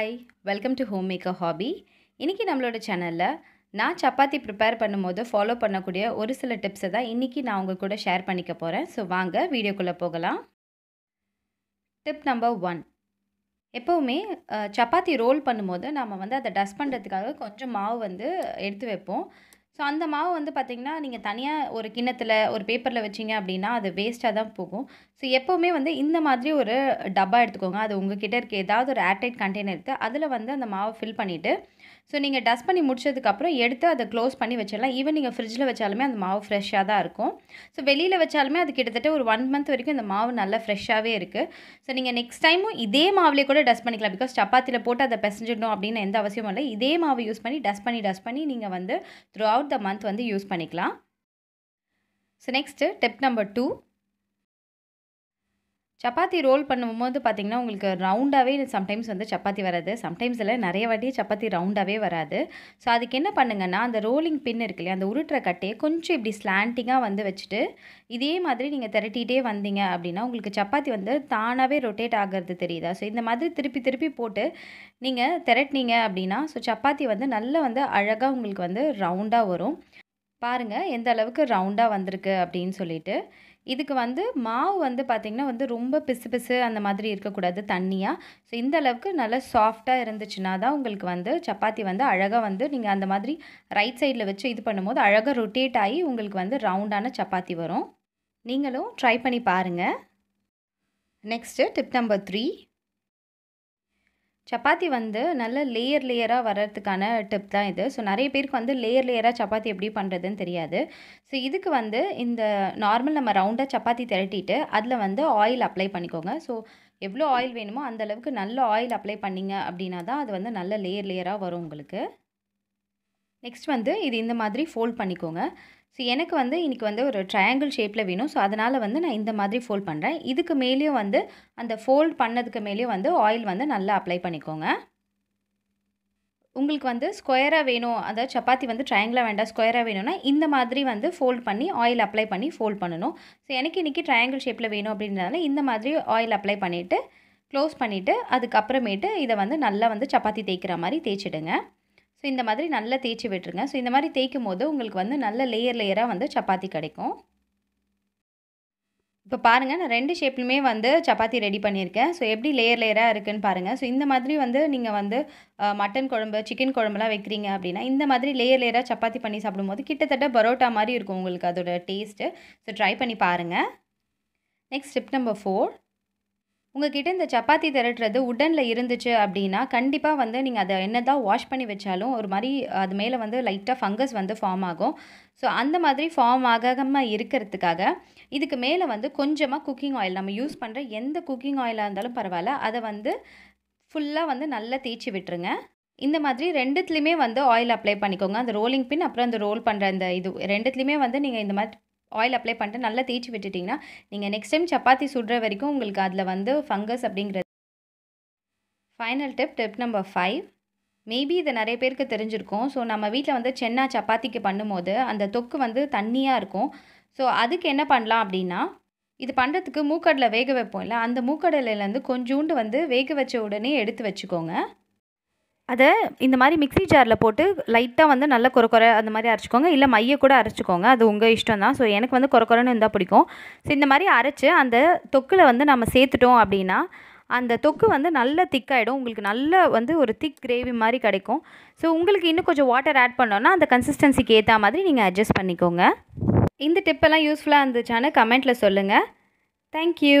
hi welcome to home maker hobby இன்றைக்கி நம்மளோட சேனலில் நான் சப்பாத்தி ப்ரிப்பேர் பண்ணும்போது ஃபாலோ பண்ணக்கூடிய ஒரு சில டிப்ஸை தான் இன்றைக்கி நான் உங்கள் கூட ஷேர் பண்ணிக்க போகிறேன் ஸோ வாங்க வீடியோக்குள்ளே போகலாம் டிப் நம்பர் ஒன் எப்போவுமே சப்பாத்தி ரோல் பண்ணும்போது நம்ம வந்து அதை டஸ்ட் பண்ணுறதுக்காக கொஞ்சம் மாவு வந்து எடுத்து வைப்போம் ஸோ அந்த மாவு வந்து பார்த்திங்கன்னா நீங்கள் தனியாக ஒரு கிண்ணத்தில் ஒரு பேப்பரில் வச்சிங்க அப்படின்னா அது வேஸ்ட்டாக தான் போகும் ஸோ எப்போவுமே வந்து இந்த மாதிரி ஒரு டப்பா எடுத்துக்கோங்க அது உங்கள் கிட்டே இருக்க ஏதாவது ஒரு ஏர்டைட் கண்டெய்னர் இருக்குது அதில் வந்து அந்த மாவை ஃபில் பண்ணிவிட்டு ஸோ நீங்கள் டஸ்ட் பண்ணி முடிச்சதுக்கப்புறம் எடுத்து அதை க்ளோஸ் பண்ணி வச்சிடலாம் ஈவன் நீங்கள் ஃப்ரிட்ஜில் வச்சாலுமே அந்த மாவு ஃப்ரெஷ்ஷாக தான் இருக்கும் ஸோ வெளியில் வச்சாலுமே அது கிட்டத்தட்ட ஒரு ஒன் மந்த் வரைக்கும் இந்த மாவு நல்லா ஃப்ரெஷ்ஷாகவே இருக்குது ஸோ நீங்கள் நெக்ஸ்ட் டைமும் இதே மாவிலே கூட டஸ்ட் பண்ணிக்கலாம் பிகாஸ் சப்பாத்தியில் போட்டு அதை பெசஞ்சிடணும் அப்படின்னு எந்த அவசியமும் இல்லை இதே மாவு யூஸ் பண்ணி டஸ்ட் பண்ணி டஸ்ட் பண்ணி நீங்கள் வந்து த்ரூ அவுட் த மந்த் வந்து யூஸ் பண்ணிக்கலாம் so next step number two chapati roll பண்ணும்போது பார்த்திங்கன்னா உங்களுக்கு ரவுண்டாகவே சம்டைம்ஸ் வந்து சப்பாத்தி வராது சம்டைம்ஸ் இல்லை நிறைய வாட்டி சப்பாத்தி ரவுண்டாகவே வராது ஸோ அதுக்கு என்ன பண்ணுங்கன்னா அந்த ரோலிங் பின் இருக்கு இல்லையா அந்த உருட்டுற கட்டையை கொஞ்சம் இப்படி ஸ்லாண்டிங்காக வந்து வச்சுட்டு இதே மாதிரி நீங்கள் திரட்டிகிட்டே வந்தீங்க அப்படின்னா உங்களுக்கு சப்பாத்தி வந்து தானாகவே ரொட்டேட் ஆகிறது தெரியுதா ஸோ இந்த மாதிரி திருப்பி திருப்பி போட்டு நீங்கள் திரட்டினீங்க அப்படின்னா ஸோ சப்பாத்தி வந்து நல்லா வந்து அழகாக உங்களுக்கு வந்து ரவுண்டாக வரும் பாருங்கள் எந்த அளவுக்கு ரவுண்டாக வந்திருக்கு அப்படின்னு சொல்லிட்டு இதுக்கு வந்து மாவு வந்து பார்த்திங்கன்னா வந்து ரொம்ப பிசு பிசு அந்த மாதிரி இருக்கக்கூடாது தண்ணியாக ஸோ இந்த அளவுக்கு நல்லா சாஃப்டாக இருந்துச்சுன்னா தான் உங்களுக்கு வந்து சப்பாத்தி வந்து அழகாக வந்து நீங்கள் அந்த மாதிரி ரைட் சைடில் வச்சு இது பண்ணும்போது அழகாக ரொட்டேட் ஆகி உங்களுக்கு வந்து ரவுண்டான சப்பாத்தி வரும் நீங்களும் ட்ரை பண்ணி பாருங்கள் next tip number three chapati வந்து நல்ல லேயர் லேயராக வர்றதுக்கான டிப் தான் இது ஸோ நிறைய பேருக்கு வந்து லேயர் லேயராக சப்பாத்தி எப்படி பண்ணுறதுன்னு தெரியாது ஸோ இதுக்கு வந்து இந்த நார்மல் நம்ம ரவுண்டாக சப்பாத்தி திரட்டிட்டு அதில் வந்து ஆயில் அப்ளை பண்ணிக்கோங்க ஸோ எவ்வளோ ஆயில் வேணுமோ அந்தளவுக்கு நல்ல ஆயில் அப்ளை பண்ணிங்க அப்படின்னா தான் அது வந்து நல்ல லேயர் லேயராக வரும் உங்களுக்கு நெக்ஸ்ட் வந்து இது இந்த மாதிரி ஃபோல்ட் பண்ணிக்கோங்க ஸோ எனக்கு வந்து இன்றைக்கி வந்து ஒரு ட்ரையாங்கிள் ஷேப்பில் வேணும் ஸோ அதனால் வந்து நான் இந்த மாதிரி ஃபோல்ட் பண்ணுறேன் இதுக்கு மேலேயும் வந்து அந்த ஃபோல்ட் பண்ணதுக்கு மேலேயும் வந்து ஆயில் வந்து நல்லா அப்ளை பண்ணிக்கோங்க உங்களுக்கு வந்து ஸ்கொயராக வேணும் அதாவது சப்பாத்தி வந்து ட்ரையாங்கிளாக வேண்டாம் ஸ்கொயராக வேணும்னா இந்த மாதிரி வந்து ஃபோல்ட் பண்ணி ஆயில் அப்ளை பண்ணி ஃபோல்ட் பண்ணணும் ஸோ எனக்கு இன்றைக்கி ட்ரையாங்கிள் ஷேப்பில் வேணும் அப்படின்றதுனால இந்த மாதிரி ஆயில் அப்ளை பண்ணிவிட்டு க்ளோஸ் பண்ணிவிட்டு அதுக்கப்புறமேட்டு இதை வந்து நல்லா வந்து சப்பாத்தி தேய்க்கிற மாதிரி தேய்ச்சிடுங்க ஸோ இந்த மாதிரி நல்லா தேய்ச்சி விட்டுருங்க ஸோ இந்த மாதிரி தேய்க்கும் போது உங்களுக்கு வந்து நல்ல லேயர் லேயராக வந்து சப்பாத்தி கிடைக்கும் இப்போ பாருங்கள் நான் ரெண்டு ஷேப்லையுமே வந்து சப்பாத்தி ரெடி பண்ணியிருக்கேன் ஸோ எப்படி லேயர் லேயராக இருக்குதுன்னு பாருங்கள் ஸோ இந்த மாதிரி வந்து நீங்கள் வந்து மட்டன் குழம்பு சிக்கன் குழம்புலாம் வைக்கிறீங்க அப்படின்னா இந்த மாதிரி லேயர் லேயராக சப்பாத்தி பண்ணி சாப்பிடும்போது கிட்டத்தட்ட பரோட்டா மாதிரி இருக்கும் உங்களுக்கு அதோட டேஸ்ட்டு ஸோ ட்ரை பண்ணி பாருங்கள் நெக்ஸ்ட் ஸ்டெப் நம்பர் ஃபோர் உங்ககிட்ட இந்த சப்பாத்தி திரட்டுறது உடனில் இருந்துச்சு அப்படின்னா கண்டிப்பாக வந்து நீங்கள் அதை என்ன தான் வாஷ் பண்ணி வச்சாலும் ஒரு மாதிரி அது மேலே வந்து லைட்டாக ஃபங்கஸ் வந்து ஃபார்ம் ஆகும் ஸோ அந்த மாதிரி ஃபார்ம் ஆகாமல் இருக்கிறதுக்காக இதுக்கு மேலே வந்து கொஞ்சமாக குக்கிங் ஆயில் நம்ம யூஸ் பண்ணுற எந்த குக்கிங் ஆயிலாக இருந்தாலும் பரவாயில்ல அதை வந்து ஃபுல்லாக வந்து நல்லா தேய்ச்சி விட்டுருங்க இந்த மாதிரி ரெண்டுத்துலேயுமே வந்து ஆயில் அப்ளை பண்ணிக்கோங்க அந்த ரோலிங் பின் அப்புறம் அந்த ரோல் பண்ணுற அந்த இது ரெண்டுத்துலேயுமே வந்து நீங்கள் இந்த மாதிரி ஆயில் அப்ளை பண்ணிட்டு நல்லா தேய்ச்சி விட்டுட்டிங்கன்னா நீங்கள் நெக்ஸ்ட் டைம் சப்பாத்தி சுடுற வரைக்கும் உங்களுக்கு அதில் வந்து ஃபங்கஸ் அப்படிங்கிறது final tip tip number five maybe இது நிறைய பேருக்கு தெரிஞ்சிருக்கும் ஸோ நம்ம வீட்டில் வந்து சென்னா சப்பாத்திக்கு பண்ணும்போது அந்த தொக்கு வந்து தண்ணியாக இருக்கும் ஸோ அதுக்கு என்ன பண்ணலாம் அப்படின்னா இது பண்ணுறதுக்கு மூக்கடலை வேக வைப்போம் இல்லை அந்த மூக்கடலையிலேருந்து கொஞ்சோண்டு வந்து வேக வச்ச உடனே எடுத்து வச்சுக்கோங்க அதை இந்த மாதிரி மிக்ஸி ஜாரில் போட்டு லைட்டாக வந்து நல்லா குறை குறை அந்த மாதிரி அரைச்சிக்கோங்க இல்லை மைய கூட அரைச்சிக்கோங்க அது உங்கள் இஷ்டம் தான் ஸோ எனக்கு வந்து குறை குறைன்னு இருந்தால் பிடிக்கும் ஸோ இந்த மாதிரி அரைச்சி அந்த தொக்கில் வந்து நம்ம சேர்த்துட்டோம் அப்படின்னா அந்த தொக்கு வந்து நல்ல திக்காகிடும் உங்களுக்கு நல்ல வந்து ஒரு திக் கிரேவி மாதிரி கிடைக்கும் ஸோ உங்களுக்கு இன்னும் கொஞ்சம் வாட்டர் ஆட் பண்ணோன்னா அந்த கன்சிஸ்டன்சிக்கு ஏற்ற மாதிரி நீங்கள் அட்ஜஸ்ட் பண்ணிக்கோங்க இந்த டிப்பெல்லாம் யூஸ்ஃபுல்லாக இருந்துச்சான்னு கமெண்ட்டில் சொல்லுங்கள் தேங்க்யூ